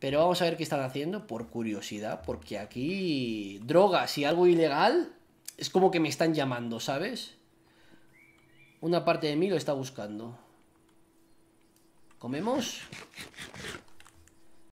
Pero vamos a ver qué están haciendo por curiosidad, porque aquí drogas y algo ilegal es como que me están llamando, ¿sabes? Una parte de mí lo está buscando. ¿Comemos?